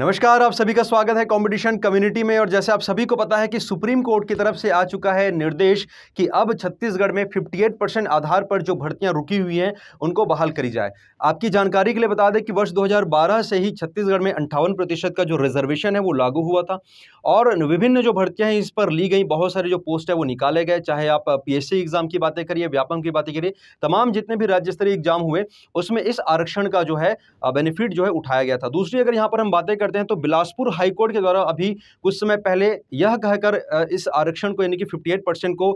नमस्कार आप सभी का स्वागत है कंपटीशन कम्युनिटी में और जैसे आप सभी को पता है कि सुप्रीम कोर्ट की तरफ से आ चुका है निर्देश कि अब छत्तीसगढ़ में 58 परसेंट आधार पर जो भर्तियां रुकी हुई हैं उनको बहाल करी जाए आपकी जानकारी के लिए बता दें कि वर्ष 2012 से ही छत्तीसगढ़ में अंठावन प्रतिशत का जो रिजर्वेशन है वो लागू हुआ था और विभिन्न जो भर्तियाँ हैं इस पर ली गई बहुत सारे जो पोस्ट है वो निकाले गए चाहे आप पी एग्ज़ाम की बातें करिए व्यापम की बातें करिए तमाम जितने भी राज्य स्तरीय एग्जाम हुए उसमें इस आरक्षण का जो है बेनिफिट जो है उठाया गया था दूसरी अगर यहाँ पर हम बातें करते हैं तो बिलासपुर हाईकोर्ट के द्वारा अभी कुछ समय पहले यह कहकर इस आरक्षण को यानी कि 58 परसेंट को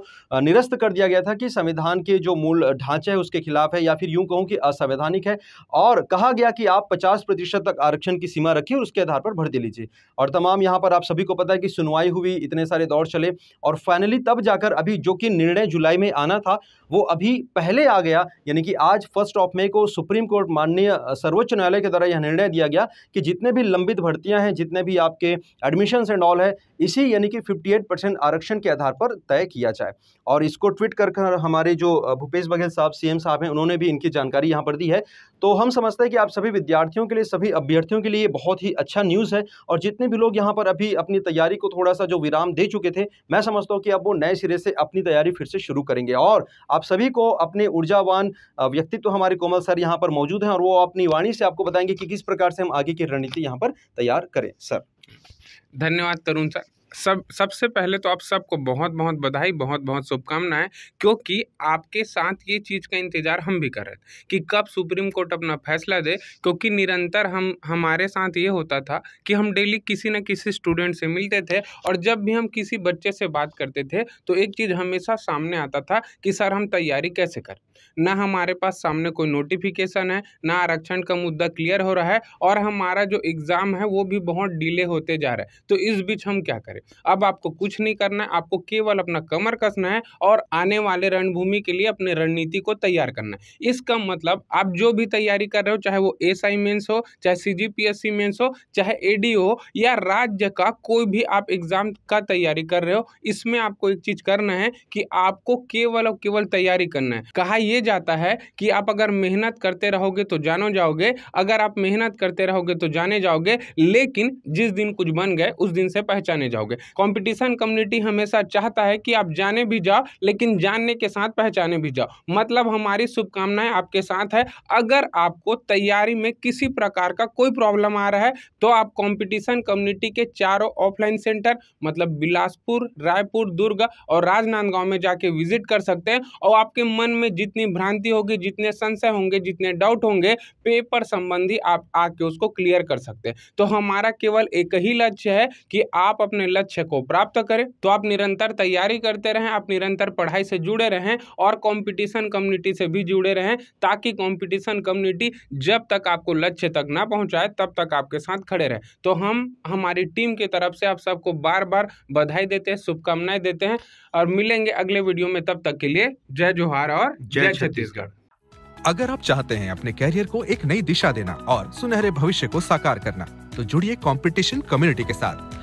निरस्त कर दिया गया था कि संविधान के जो मूल ढांचे है उसके खिलाफ है या फिर यूं कहूं कि असंवैधानिक है और कहा गया कि आप पचास प्रतिशत तक आरक्षण की सीमा रखिए उसके आधार पर भर्ती लीजिए और तमाम यहां पर आप सभी को पता है कि सुनवाई हुई इतने सारे दौर चले और फाइनली तब जाकर अभी जो कि निर्णय जुलाई में आना था वो अभी पहले आ गया यानी कि आज फर्स्ट ऑफ मे को सुप्रीम कोर्ट माननीय सर्वोच्च न्यायालय के द्वारा यह निर्णय दिया गया कि जितने भी लंबित भर्तियां हैं जितने भी आपके एडमिशन्स एंड ऑल है इसी यानी कि 58 परसेंट आरक्षण के आधार पर तय किया जाए और इसको ट्वीट कर हमारे जो भूपेश बघेल साहब सीएम साहब हैं उन्होंने भी इनकी जानकारी यहाँ पर दी है तो हम समझते हैं कि आप सभी विद्यार्थियों के लिए सभी अभ्यर्थियों के लिए बहुत ही अच्छा न्यूज़ है और जितने भी लोग यहाँ पर अभी अपनी तैयारी को थोड़ा सा जो विराम दे चुके थे मैं समझता हूँ कि अब वो नए सिरे से अपनी तैयारी फिर से शुरू करेंगे और आप सभी को अपने ऊर्जावान व्यक्तित्व हमारे कोमल सर यहाँ पर मौजूद हैं और वो अपनी वाणी से आपको बताएंगे कि किस प्रकार से हम आगे की रणनीति यहाँ पर तैयार करें सर धन्यवाद तरुण सर सब सबसे पहले तो आप सबको बहुत बहुत बधाई बहुत बहुत शुभकामनाएं क्योंकि आपके साथ ये चीज़ का इंतज़ार हम भी कर रहे थे कि कब सुप्रीम कोर्ट अपना फैसला दे क्योंकि निरंतर हम हमारे साथ ये होता था कि हम डेली किसी न किसी स्टूडेंट से मिलते थे और जब भी हम किसी बच्चे से बात करते थे तो एक चीज़ हमेशा सामने आता था कि सर हम तैयारी कैसे करें ना हमारे पास सामने कोई नोटिफिकेशन है ना आरक्षण का मुद्दा क्लियर हो रहा है और हमारा जो एग्ज़ाम है वो भी बहुत डिले होते जा रहा है तो इस बीच हम क्या करें अब आपको कुछ नहीं करना है आपको केवल अपना कमर कसना है और आने वाले रणभूमि के लिए अपने रणनीति को तैयार करना है इसका मतलब आप जो भी तैयारी कर रहे हो चाहे वो एस आई मेन्स हो चाहे C G P S C mains हो चाहे ए डी हो या राज्य का कोई भी आप एग्ज़ाम का तैयारी कर रहे हो इसमें आपको एक चीज़ करना है कि आपको केवल और केवल तैयारी करना है कहा यह जाता है कि आप अगर मेहनत करते रहोगे तो जानो जाओगे अगर आप मेहनत करते रहोगे तो जाने जाओगे लेकिन जिस दिन कुछ बन गए उस दिन से पहचाने जाओगे जाओगे कंपटीशन कम्युनिटी हमेशा चाहता है कि आप जाने भी जाओ लेकिन जानने के साथ पहचाने भी जाओ मतलब हमारी शुभकामनाएं आपके साथ है अगर आपको तैयारी में किसी प्रकार का कोई प्रॉब्लम आ रहा है तो आप कॉम्पिटिशन कम्युनिटी के चारों ऑफलाइन सेंटर मतलब बिलासपुर रायपुर दुर्ग और राजनांदगांव में जाके विजिट कर सकते हैं और आपके मन में जितनी भ्रांति होगी जितने संशय होंगे जितने डाउट होंगे पेपर संबंधी आप आके उसको क्लियर कर सकते हैं तो हमारा केवल एक ही लक्ष्य है कि आप अपने लक्ष्य लक्ष्य को प्राप्त करें तो आप निरंतर तैयारी करते रहें आप निरंतर पढ़ाई से जुड़े रहें और कॉम्पिटिशन कम्युनिटी से भी जुड़े रहें ताकि कंपटीशन कम्युनिटी जब तक आपको लक्ष्य तक ना पहुंचाए तब तक आपके साथ खड़े रहें तो हम हमारी टीम की तरफ से आप सबको बार बार बधाई देते हैं शुभकामनाएं देते हैं और मिलेंगे अगले वीडियो में तब तक के लिए जय जोहार और जय छत्तीसगढ़ अगर आप चाहते हैं अपने कैरियर को एक नई दिशा देना और सुनहरे भविष्य को साकार करना तो जुड़िए कंपटीशन कम्युनिटी के साथ